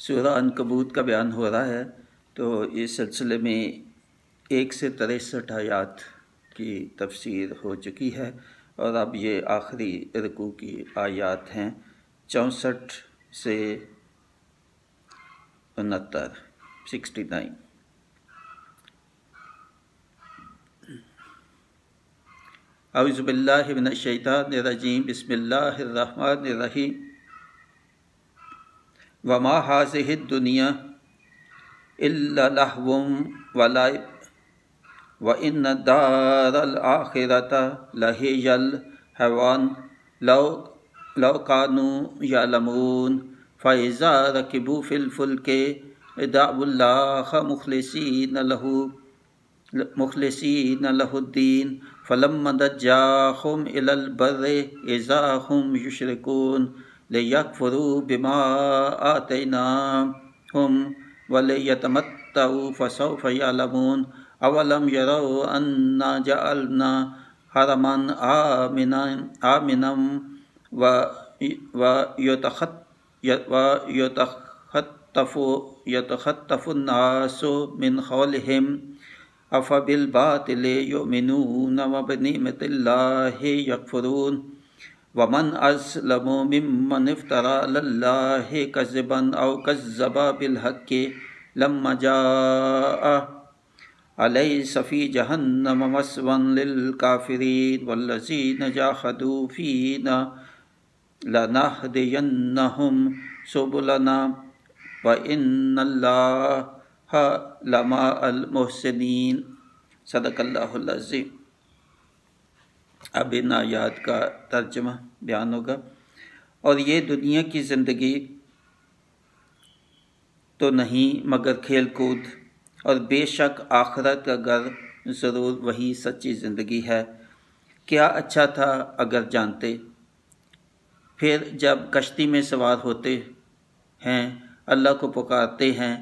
सूर्य अनकबूत का बयान हो रहा है तो इस सिलसिले में एक से तिरसठ आयात की तफसीर हो चुकी है और अब ये आखिरी रकू की आयात हैं चौंसठ से उनहत्तर सिक्सटी नाइन अउज़बिल्लिमिनशैतानरजीम बसमिल्लर वमा हाजह दुनिया इल्लहवम वलाइब व इन दारल आखिरत लहेजल हवान लौ लौकानू या लमून फ़ैज़ा रकबू फ़िलफुल के दाबुल्लाह मुखलसिन लहू मुखलसिन लहुद्दीन फ़लम मदजाखुम इलबर हम युशरकून ليكفروا بما آتيناهم وليتمتعوا فسوف يعلمون أولم يروا أنا جعلنا حرما آمنا آمنا ويتخطف يتخطف الناس من حولهم أفبالباطل يؤمنون وبنعمة الله يكفرون वमन असलम ममन इफ्तरा लाह कजबन अव कज़बा बिलहक लम अलई सफ़ी जहन्नम मसवन लिलकाफ़रीन वल्लजीन जाहदूफ़ीन लनहदयन्नहुम सुबुलना व इन्नल्लाह लमा अलमहसिनीन सदकल्लाहुल अज़ीम अभिन आयात का तर्जमा बयान होगा और ये दुनिया की ज़िंदगी तो नहीं मगर खेल कूद और बेशक आखरत का घर ज़रूर वही सच्ची ज़िंदगी है क्या अच्छा था अगर जानते फिर जब कश्ती में सवार होते हैं अल्लाह को पुकारते हैं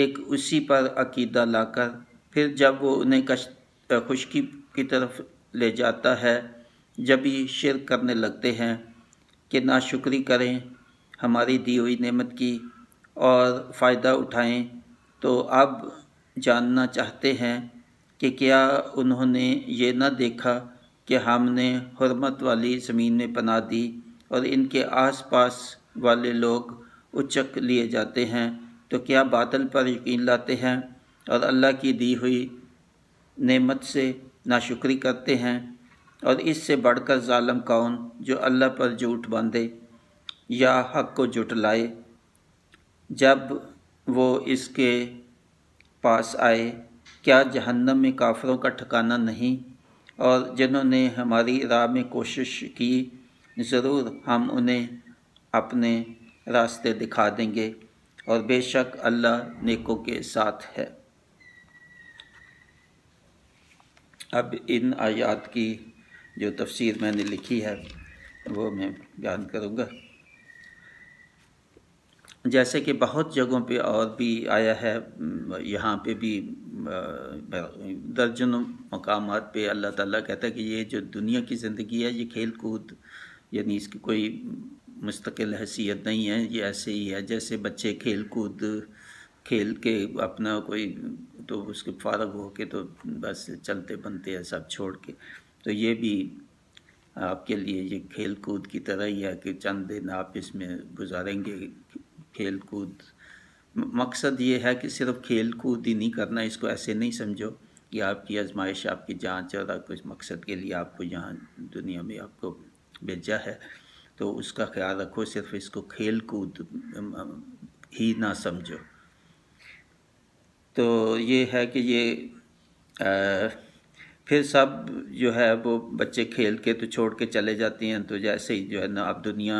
एक उसी पर अकीदा लाकर फिर जब वो उन्हें कश खुशकी की तरफ ले जाता है जब ये शिर करने लगते हैं कि ना शुक्री करें हमारी दी हुई नेमत की और फ़ायदा उठाएं तो अब जानना चाहते हैं कि क्या उन्होंने ये ना देखा कि हमने हरमत वाली ज़मीन में पना दी और इनके आसपास वाले लोग उचक लिए जाते हैं तो क्या बादल पर यकीन लाते हैं और अल्लाह की दी हुई नेमत से नाशुक्री करते हैं और इससे बढ़कर ालम कौन जो अल्लाह पर झूठ बांधे या हक को जुटलाए जब वो इसके पास आए क्या जहन्नम में काफ़रों का ठिकाना नहीं और जिन्होंने हमारी राह में कोशिश की ज़रूर हम उन्हें अपने रास्ते दिखा देंगे और बेशक अल्लाह नेकों के साथ है अब इन आयात की जो तफसीर मैंने लिखी है वो मैं बयान करूँगा जैसे कि बहुत जगहों पे और भी आया है यहाँ पे भी दर्जनों मकाम पे अल्लाह ताला कहता है कि ये जो दुनिया की ज़िंदगी है ये खेल कूद यानी इसकी कोई मुस्तकिल हैसियत नहीं है ये ऐसे ही है जैसे बच्चे खेल कूद खेल के अपना कोई तो उसके फारग हो के तो बस चलते बनते हैं सब छोड़ के तो ये भी आपके लिए ये खेल कूद की तरह ही है कि चंद दिन आप इसमें गुजारेंगे खेल कूद मकसद ये है कि सिर्फ खेल कूद ही नहीं करना इसको ऐसे नहीं समझो कि आपकी आजमाइश आपकी जांच और आपको इस मकसद के लिए आपको यहाँ दुनिया में आपको भेजा है तो उसका ख्याल रखो सिर्फ इसको खेल कूद ही ना समझो तो ये है कि ये आ, फिर सब जो है वो बच्चे खेल के तो छोड़ के चले जाते हैं तो जैसे ही जो है ना अब दुनिया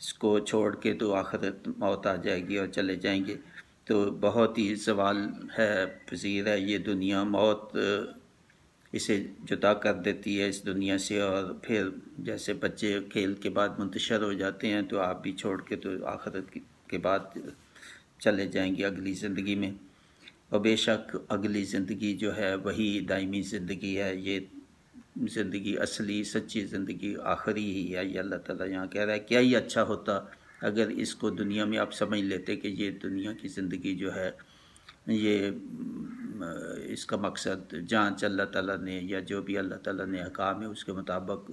इसको छोड़ के तो आखिरत मौत आ जाएगी और चले जाएंगे तो बहुत ही सवाल है पजीर है ये दुनिया मौत इसे जुदा कर देती है इस दुनिया से और फिर जैसे बच्चे खेल के बाद मुंतशर हो जाते हैं तो आप भी छोड़ के तो आखिरत के बाद चले जाएंगे अगली ज़िंदगी में और बेशक अगली ज़िंदगी जो है वही दायमी ज़िंदगी है ये ज़िंदगी असली सच्ची ज़िंदगी आखिरी ही है ये अल्लाह ताला यहाँ कह रहा है क्या ही अच्छा होता अगर इसको दुनिया में आप समझ लेते कि ये दुनिया की ज़िंदगी जो है ये इसका मकसद जांच अल्लाह ताला ने या जो भी अल्लाह ताला ने अकाम है उसके मुताबिक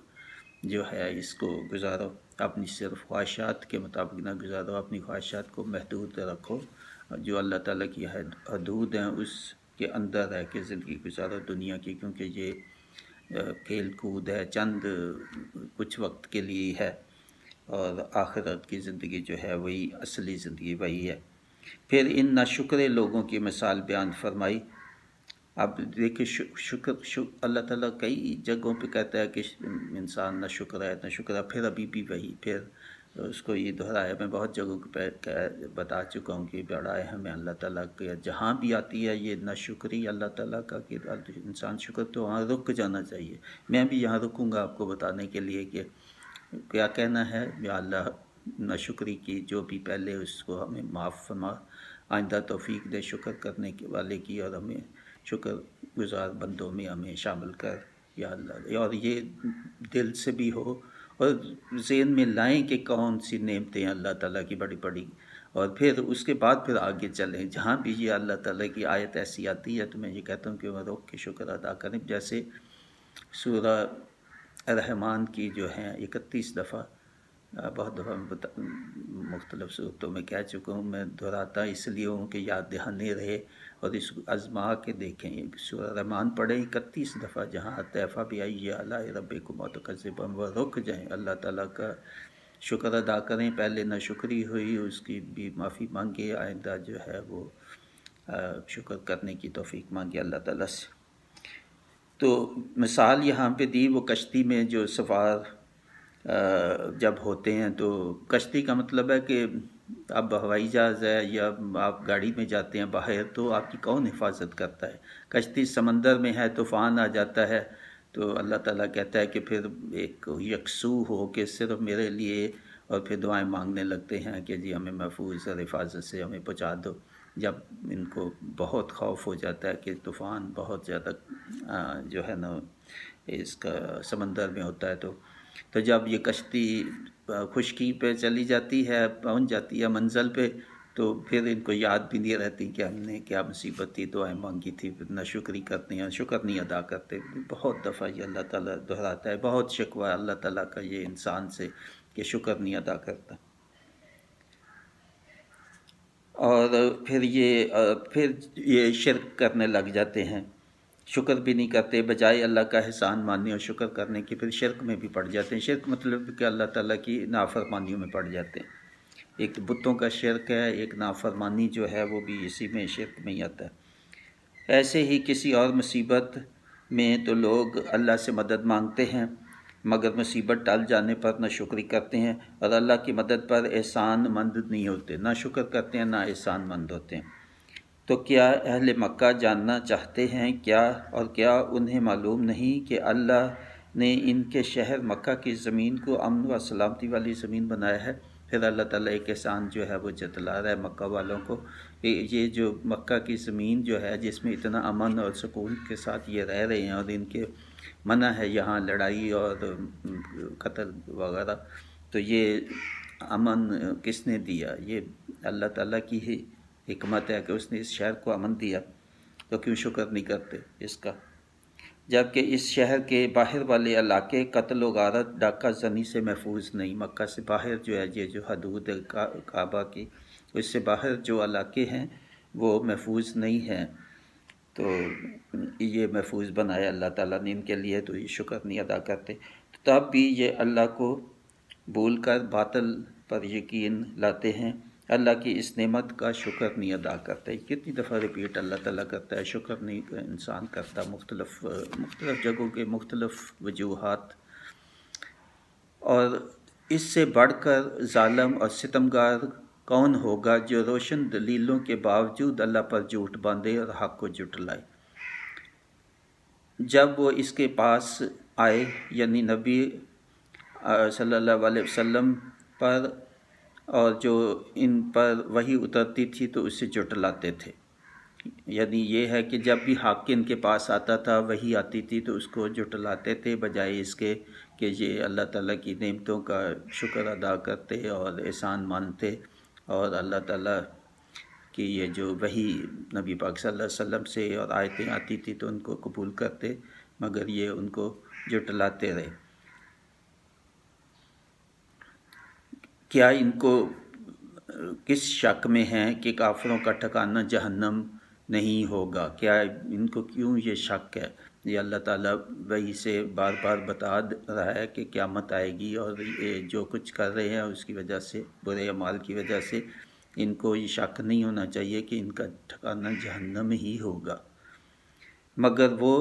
जो है इसको गुजारो अपनी सिर्फ ख्वाहिशात के मुताबिक ना गुजारो अपनी ख्वाहिशात को महदूद रखो जो अल्लाह ताला की हदूद हैं उसके अंदर रह के ज़िंदगी गुजारो दुनिया की क्योंकि ये खेल कूद है चंद कुछ वक्त के लिए है और आखिरत की ज़िंदगी जो है वही असली ज़िंदगी वही है फिर इन नाशुक्र लोगों की मिसाल बयान फरमाई अब देखिए शुक्र शुक्र अल्लाह ताला कई जगहों पे कहता है कि इंसान ना शुक्र है ना शुक्र है फिर अभी भी वही फिर तो उसको ये दोहराया मैं बहुत जगहों पर बता चुका हूँ कि बढ़ाए हमें अल्लाह ताला के जहाँ भी आती है ये ना शुक्री अल्लाह ताला का कि इंसान शुक्र तो वहाँ रुक जाना चाहिए मैं भी यहाँ रुकूँगा आपको बताने के लिए कि क्या कहना है या अल्लाह ना शुक्री की जो भी पहले उसको हमें माफ़ फरमा आइंदा तोफ़ी दे शुक्र करने के वाले की और हमें शुक्र गुज़ार बंदों में हमें शामिल कर या अल्लाह और ये दिल से भी हो और जेन में लाएं कि कौन सी नेमतें अल्लाह ताला की बड़ी बड़ी और फिर उसके बाद फिर आगे चलें जहाँ भी ये अल्लाह ताला की आयत ऐसी आती है तो मैं ये कहता हूँ कि वह रोक के शुक्र अदा करें जैसे सूरह रहमान की जो है इकतीस दफ़ा बहुत दफ़ा मैं मुख्तलिफ सूरतों में कह चुका हूँ मैं दोहराता इसलिए हूँ कि याद दहाने रहे और इस आजमा के देखें सूर रहमान पढ़े इकतीस दफ़ा जहाँ तैफ़ा भी आई ये अला रब को मौत व रुक जाएँ अल्लाह ताला का शुक्र अदा करें पहले ना शुक्री हुई उसकी भी माफ़ी मांगे आइंदा जो है वो शुक्र करने की तोफ़ी मांगे अल्लाह ताला से तो मिसाल यहाँ पे दी वो कश्ती में जो सफार जब होते हैं तो कश्ती का मतलब है कि आप हवाई जहाज़ है या आप गाड़ी में जाते हैं बाहर तो आपकी कौन हिफाजत करता है कश्ती समंदर में है तूफ़ान आ जाता है तो अल्लाह ताला कहता है कि फिर एक यकसू हो के सिर्फ मेरे लिए और फिर दुआएं मांगने लगते हैं कि जी हमें महफूज और हिफाजत से हमें पहुँचा दो जब इनको बहुत खौफ हो जाता है कि तूफ़ान बहुत ज़्यादा जो है ना इसका समंदर में होता है तो तो जब ये कश्ती खुशकी पे चली जाती है पहुंच जाती है मंजिल पे तो फिर इनको याद भी नहीं रहती कि हमने क्या मुसीबत थी दुआएं मांगी थी ना शुक्री करते हैं शुक्र नहीं अदा करते बहुत दफ़ा ये अल्लाह ताला दोहराता है बहुत शिकवा अल्लाह ताला का ये इंसान से कि शुक्र नहीं अदा करता और फिर ये फिर ये शिरक करने लग जाते हैं शुक्र भी नहीं करते बजाय अल्लाह का एहसान मानने और शुक्र करने के फिर शिरक में भी पड़ जाते हैं शिरक मतलब कि अल्लाह ताला की नाफरमानियों में पड़ जाते हैं एक तो बुतों का शिरक है एक नाफरमानी जो है वो भी इसी में शिरक में ही आता है ऐसे ही किसी और मुसीबत में तो लोग अल्लाह से मदद मांगते हैं मगर मुसीबत टल जाने पर ना शुक्री करते हैं और अल्लाह की मदद पर एहसान मंद नहीं होते ना शुक्र करते हैं ना एहसान मंद होते हैं तो क्या अहल मक्का जानना चाहते हैं क्या और क्या उन्हें मालूम नहीं कि अल्लाह ने इनके शहर मक्का की ज़मीन को अमन व सलामती वाली ज़मीन बनाया है फिर अल्लाह ताला एक एहसान जो है वो जतला रहा है मक्का वालों को कि ये जो मक्का की ज़मीन जो है जिसमें इतना अमन और सुकून के साथ ये रह रहे हैं और इनके मना है यहाँ लड़ाई और कत्ल वगैरह तो ये अमन किसने दिया ये अल्लाह ताला की ही हमत है कि उसने इस शहर को अमन दिया तो क्यों शुक्र नहीं करते इसका जबकि इस शहर के बाहर वाले इलाके कत्ल तो वारत डाका जनी से महफूज नहीं मक्का से बाहर जो है ये जो हदूद काबा की इससे बाहर जो इलाके हैं वो महफूज नहीं हैं तो ये महफूज बनाया अल्लाह ताला ने इनके लिए तो ये शुक्र नहीं अदा करते तो तब भी ये अल्लाह को भूल कर बातल पर यकीन लाते हैं अल्लाह की इस नेमत का शुक्र नहीं अदा करता है कितनी दफ़ा रिपीट अल्लाह ताला करता है शुक्र नहीं इंसान करता मुख्तलफ मुख्तलफ जगहों के मुख्तलफ वजूहत और इससे बढ़कर ालम और सितमगार कौन होगा जो रोशन दलीलों के बावजूद अल्लाह पर झूठ बांधे और हक को जुट लाए जब वो इसके पास आए यानी नबी सल्लल्लाहु अलैहि वसल्लम पर और जो इन पर वही उतरती थी तो उससे लाते थे यदि ये है कि जब भी हाक इनके पास आता था वही आती थी तो उसको जुट लाते थे बजाय इसके कि ये अल्लाह ताला की नेमतों का शुक्र अदा करते और एहसान मानते और अल्लाह ताला कि ये जो वही नबी पाक सल्लल्लाहु अलैहि वसल्लम से और आयतें आती थी तो उनको कबूल करते मगर ये उनको जुट लाते रहे क्या इनको किस शक में है कि काफिरों का ठिकाना जहन्नम नहीं होगा क्या इनको क्यों ये शक है ये अल्लाह ताला वही से बार बार बता रहा है कि क़्यामत आएगी और ये जो कुछ कर रहे हैं उसकी वजह से बुरे अमाल की वजह से इनको ये शक नहीं होना चाहिए कि इनका ठिकाना जहन्नम ही होगा मगर वो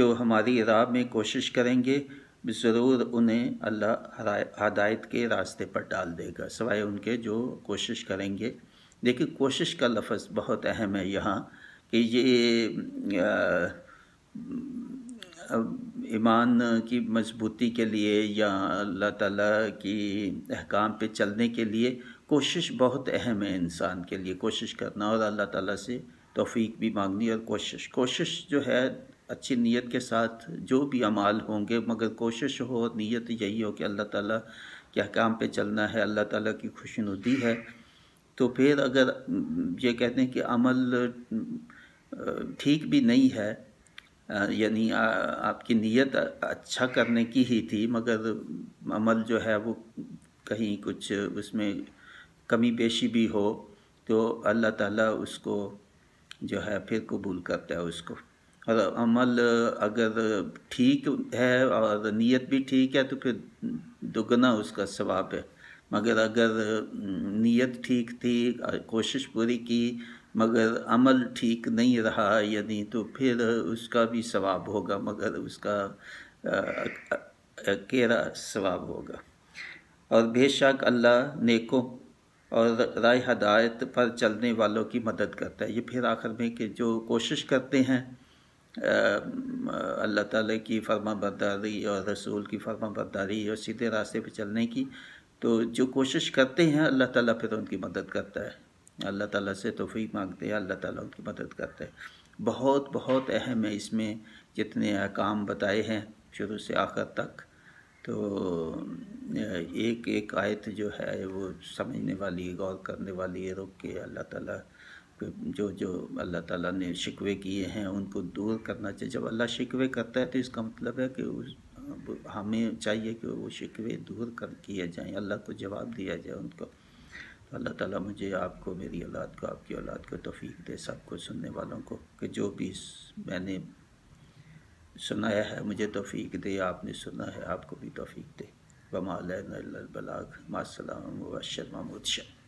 जो हमारी राह में कोशिश करेंगे ज़रूर उन्हें अल्लाह हदायत के रास्ते पर डाल देगा सवाए उनके जो कोशिश करेंगे देखिए कोशिश का लफ्ज़ बहुत अहम है यहाँ कि ये ईमान की मजबूती के लिए या अल्लाह ताला की अहकाम पे चलने के लिए कोशिश बहुत अहम है इंसान के लिए कोशिश करना और अल्लाह ताला से तौफीक भी मांगनी और कोशिश कोशिश जो है अच्छी नीयत के साथ जो भी अमाल होंगे मगर कोशिश हो नीयत यही हो कि अल्लाह ताला के अहकाम पे चलना है अल्लाह ताला की खुशनुदी है तो फिर अगर ये कहते हैं कि अमल ठीक भी नहीं है यानी आपकी नीयत अच्छा करने की ही थी मगर अमल जो है वो कहीं कुछ उसमें कमी पेशी भी हो तो अल्लाह ताला उसको जो है फिर कबूल करता है उसको और अमल अगर ठीक है और नीयत भी ठीक है तो फिर दुगना उसका सवाब है मगर अगर नीयत ठीक थी कोशिश पूरी की मगर अमल ठीक नहीं रहा यानी तो फिर उसका भी सवाब होगा मगर उसका केरा सवाब होगा और बेशक अल्लाह नेकों और राय हदायत पर चलने वालों की मदद करता है ये फिर आखिर में कि जो कोशिश करते हैं अल्लाह ताला की फर्मा बरदारी और रसूल की फर्मा बरदारी और सीधे रास्ते पे चलने की तो जो कोशिश करते हैं अल्लाह ताला फिर उनकी मदद करता है अल्लाह ताला से तोफ़ी मांगते हैं अल्लाह ताला उनकी मदद करता है बहुत बहुत अहम है इसमें जितने काम बताए हैं शुरू से आखिर तक तो एक एक आयत जो है वो समझने वाली गौर करने वाली है रुक के अल्लाह ताला जो जो अल्लाह ताला ने शिकवे किए हैं उनको दूर करना चाहिए जब अल्लाह शिकवे करता है तो इसका मतलब है कि उस हमें चाहिए कि वो शिकवे दूर कर किए जाएँ अल्लाह को जवाब दिया जाए उनको तो अल्लाह ताला मुझे आपको मेरी औलाद को आपकी औलाद को तोफ़ीक दे सबको सुनने वालों को कि जो भी मैंने सुनाया है मुझे तोफ़ीक दे आपने सुना है आपको भी तोफ़ीक दे बमाल बलाग मासलम वशर महमूद